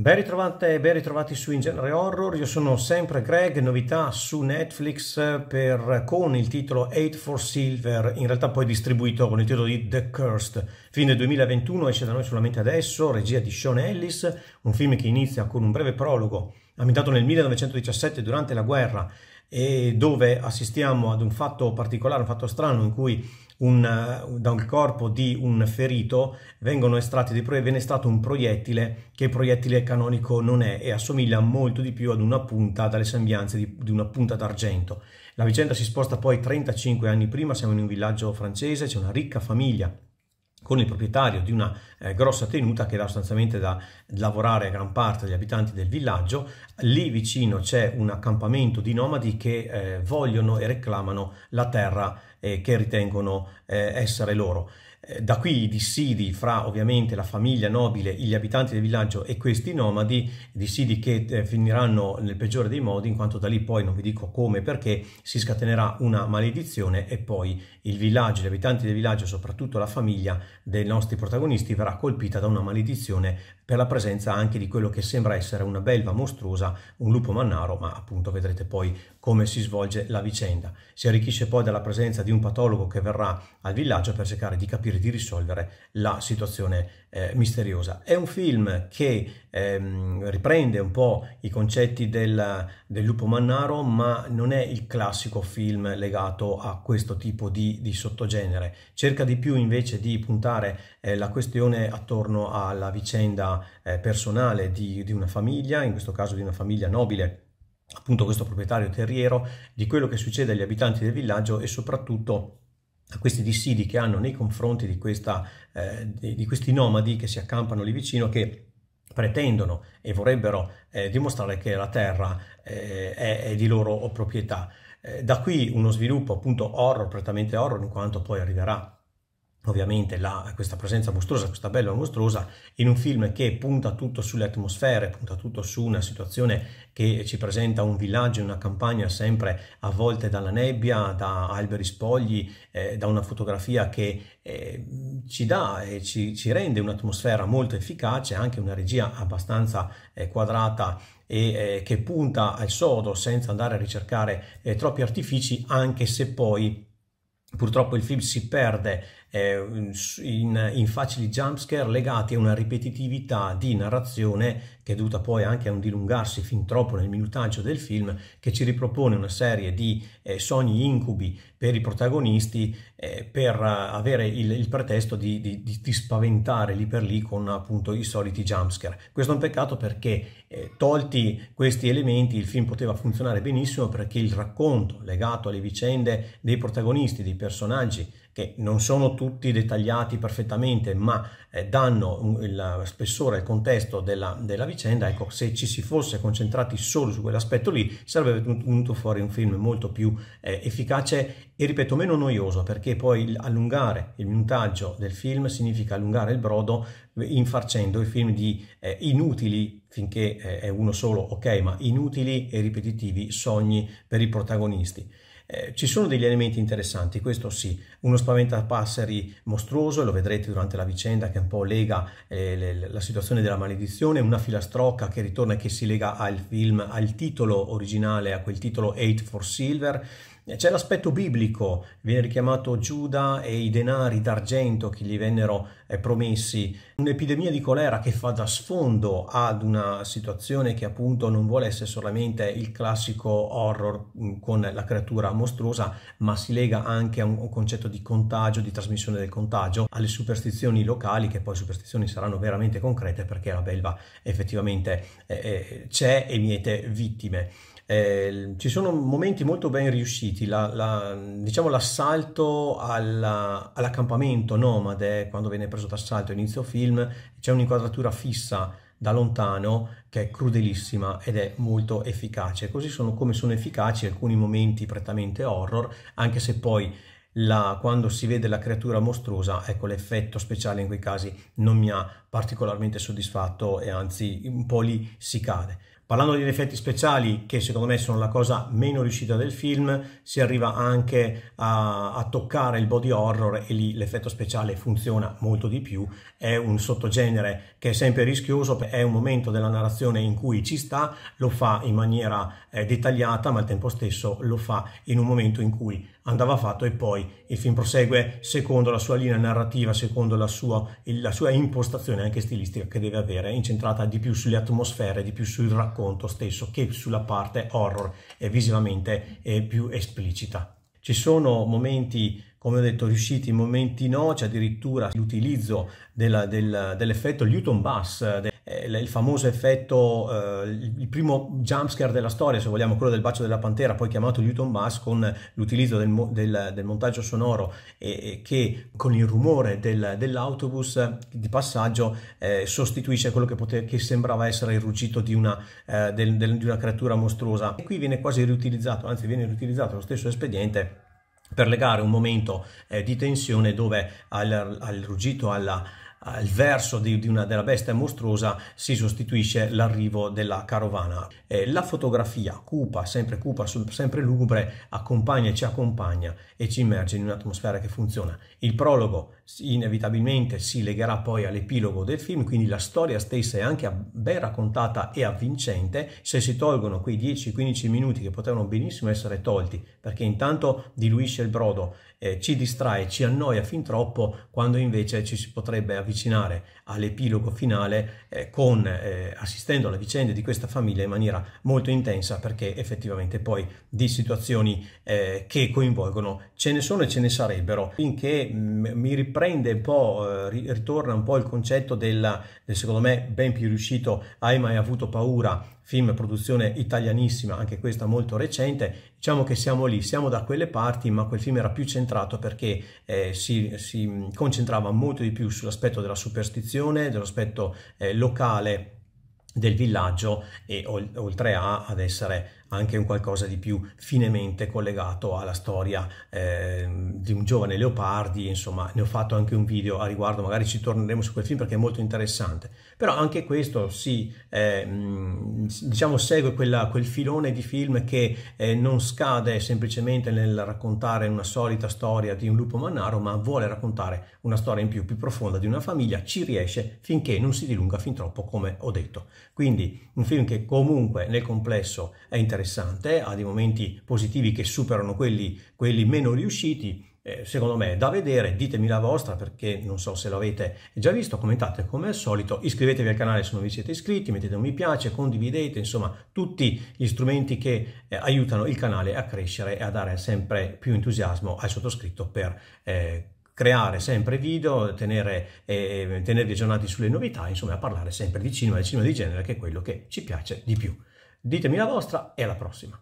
Ben ritrovate e ben ritrovati su In Genere Horror, io sono sempre Greg, novità su Netflix eh, per, con il titolo 8 for Silver, in realtà poi distribuito con il titolo di The Cursed, fine 2021, esce da noi solamente adesso, regia di Sean Ellis, un film che inizia con un breve prologo, ambientato nel 1917 durante la guerra, e dove assistiamo ad un fatto particolare, un fatto strano in cui un, eh, dal corpo di un ferito vengono estratti dei proiettili, viene estratto un proiettile che proiettile canonico non è e assomiglia molto di più ad una punta, dalle sembianze di, di una punta d'argento. La vicenda si sposta poi 35 anni prima, siamo in un villaggio francese, c'è una ricca famiglia con il proprietario di una eh, grossa tenuta che era sostanzialmente da lavorare a gran parte degli abitanti del villaggio. Lì vicino c'è un accampamento di nomadi che eh, vogliono e reclamano la terra eh, che ritengono eh, essere loro. Eh, da qui i dissidi fra ovviamente la famiglia nobile, gli abitanti del villaggio e questi nomadi, dissidi che eh, finiranno nel peggiore dei modi in quanto da lì poi non vi dico come e perché si scatenerà una maledizione e poi il villaggio, gli abitanti del villaggio, soprattutto la famiglia dei nostri protagonisti verrà colpita da una maledizione per la presenza anche di quello che sembra essere una belva mostruosa, un lupo mannaro, ma appunto vedrete poi come si svolge la vicenda. Si arricchisce poi dalla presenza di un patologo che verrà al villaggio per cercare di capire possibile di risolvere la situazione eh, misteriosa. È un film che ehm, riprende un po' i concetti del, del, lupo mannaro, ma non è il classico film legato a questo tipo di, di sottogenere. Cerca di più invece di puntare eh, la questione attorno alla vicenda eh, personale di, di una famiglia, in questo caso di una famiglia nobile appunto questo proprietario terriero, di quello che succede agli abitanti del villaggio e soprattutto a questi dissidi che hanno nei confronti di, questa, eh, di, di questi nomadi che si accampano lì vicino che pretendono e vorrebbero eh, dimostrare che la terra eh, è, è, di loro proprietà. Eh, da qui uno sviluppo appunto horror, prettamente horror, in quanto poi arriverà ovviamente la, questa presenza mostruosa, questa bella mostruosa, in un film che punta tutto sulle atmosfere, punta tutto su una situazione che ci presenta un villaggio, una campagna sempre avvolte dalla nebbia, da alberi spogli, eh, da una fotografia che eh, ci dà e ci, ci rende un'atmosfera molto efficace, anche una regia abbastanza eh, quadrata e eh, che punta al sodo senza andare a ricercare eh, troppi artifici, anche se poi Purtroppo il film si perde eh, in, in facili jumpscare legati a una ripetitività di narrazione che è dovuta poi anche a un dilungarsi fin troppo nel minutaggio del film, che ci ripropone una serie di eh, sogni incubi per i protagonisti eh, per eh, avere il, il pretesto di, di, di, spaventare lì per lì con appunto i soliti jumpscare. Questo è un peccato perché eh, tolti questi elementi il film poteva funzionare benissimo perché il racconto legato alle vicende dei protagonisti, dei personaggi, che non sono tutti dettagliati perfettamente, ma eh, danno il spessore e il contesto della, della, vicenda, ecco, se ci si fosse concentrati solo su quell'aspetto lì, sarebbe venuto fuori un film molto più eh, efficace e, ripeto, meno noioso, perché poi allungare il montaggio del film significa allungare il brodo eh, infarcendo i film di eh, inutili finché eh, è uno solo, ok, ma inutili e ripetitivi sogni per i protagonisti. Eh, ci sono degli elementi interessanti, questo sì, uno spaventapasseri mostruoso, lo vedrete durante la vicenda che un po' lega eh, le, la situazione della maledizione, una filastrocca che ritorna e che si lega al film, al titolo originale, a quel titolo Eight for Silver, eh, c'è l'aspetto biblico, viene richiamato Giuda e i denari d'argento che gli vennero eh, promessi, un'epidemia di colera che fa da sfondo ad una situazione che appunto non vuole essere solamente il classico horror mm, con la creatura mostruosa, ma si lega anche a un concetto di contagio, di trasmissione del contagio, alle superstizioni locali, che poi superstizioni saranno veramente concrete perché la belva effettivamente eh, eh c'è e miete vittime. Ehm, ci sono momenti molto ben riusciti, la, la, diciamo l'assalto alla, all'accampamento nomade, eh, quando viene preso d'assalto all'inizio film, c'è un'inquadratura fissa da lontano che è crudelissima ed è molto efficace. Così sono come sono efficaci alcuni momenti prettamente horror, anche se poi la, quando si vede la creatura mostruosa, ecco l'effetto speciale in quei casi non mi ha particolarmente soddisfatto e anzi un po' lì si cade. Parlando degli effetti speciali, che secondo me sono la cosa meno riuscita del film, si arriva anche a, a toccare il body horror e lì l'effetto speciale funziona molto di più, è un sottogenere che è sempre rischioso, è un momento della narrazione in cui ci sta, lo fa in maniera eh, dettagliata, ma al tempo stesso lo fa in un momento in cui andava fatto e poi il film prosegue secondo la sua linea narrativa, secondo la sua, la sua impostazione anche stilistica che deve avere, incentrata di più sulle atmosfere, di più sul racconti racconto stesso che sulla parte horror eh, visivamente eh, più esplicita. Ci sono momenti, come ho detto, riusciti, momenti no, c'è addirittura l'utilizzo dell'effetto dell Newton Bass. De eh, il famoso effetto, eh, il primo jumpscare della storia, se vogliamo, quello del bacio della pantera, poi chiamato Newton Bass, con l'utilizzo del, del, del, montaggio sonoro e, e, che con il rumore del, dell'autobus di passaggio eh, sostituisce quello che, pote, che, sembrava essere il ruggito di una, eh, di una creatura mostruosa. E qui viene quasi riutilizzato, anzi viene riutilizzato lo stesso espediente per legare un momento eh, di tensione dove al, al ruggito, alla, al ah, verso di, di una, della bestia mostruosa si sostituisce l'arrivo della carovana. Eh, la fotografia cupa, sempre cupa, sempre lugubre, accompagna e ci accompagna e ci immerge in un'atmosfera che funziona. Il prologo inevitabilmente si legherà poi all'epilogo del film, quindi la storia stessa è anche ben raccontata e avvincente. Se si tolgono quei 10-15 minuti che potevano benissimo essere tolti, perché intanto diluisce il brodo, eh, ci distrae, ci annoia fin troppo, quando invece ci si potrebbe avvicinare avvicinare all'epilogo finale eh, con, eh, assistendo alle vicende di questa famiglia in maniera molto intensa perché effettivamente poi di situazioni eh, che coinvolgono ce ne sono e ce ne sarebbero finché mm, mi riprende un po', eh, ritorna un po' il concetto del, del secondo me ben più riuscito hai mai avuto paura film produzione italianissima, anche questa molto recente, diciamo che siamo lì, siamo da quelle parti, ma quel film era più centrato perché eh, si, si, concentrava molto di più sull'aspetto della superstizione, dell'aspetto eh, locale del villaggio e oltre a, ad essere anche un qualcosa di più finemente collegato alla storia eh, di un giovane Leopardi, insomma ne ho fatto anche un video a riguardo, magari ci torneremo su quel film perché è molto interessante, però anche questo si, eh, diciamo, segue quella, quel filone di film che eh, non scade semplicemente nel raccontare una solita storia di un lupo mannaro, ma vuole raccontare una storia in più, più profonda di una famiglia, ci riesce finché non si dilunga fin troppo, come ho detto. Quindi un film che comunque nel complesso è interessante, interessante, ha dei momenti positivi che superano quelli, quelli meno riusciti, eh, secondo me è da vedere, ditemi la vostra perché non so se l'avete già visto, commentate come al solito, iscrivetevi al canale se non vi siete iscritti, mettete un mi piace, condividete, insomma tutti gli strumenti che eh, aiutano il canale a crescere e a dare sempre più entusiasmo al sottoscritto per eh, creare sempre video, tenere, eh, tenervi aggiornati sulle novità, insomma a parlare sempre di cinema, di cinema di genere che è quello che ci piace di più. Ditemi la vostra e alla prossima.